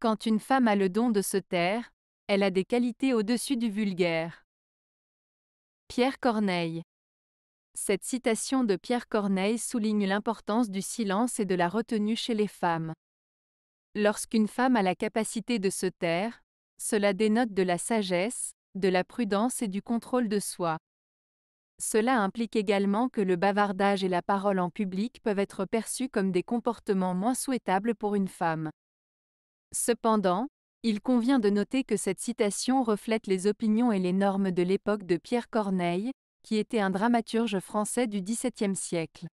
Quand une femme a le don de se taire, elle a des qualités au-dessus du vulgaire. Pierre Corneille Cette citation de Pierre Corneille souligne l'importance du silence et de la retenue chez les femmes. Lorsqu'une femme a la capacité de se taire, cela dénote de la sagesse, de la prudence et du contrôle de soi. Cela implique également que le bavardage et la parole en public peuvent être perçus comme des comportements moins souhaitables pour une femme. Cependant, il convient de noter que cette citation reflète les opinions et les normes de l'époque de Pierre Corneille, qui était un dramaturge français du XVIIe siècle.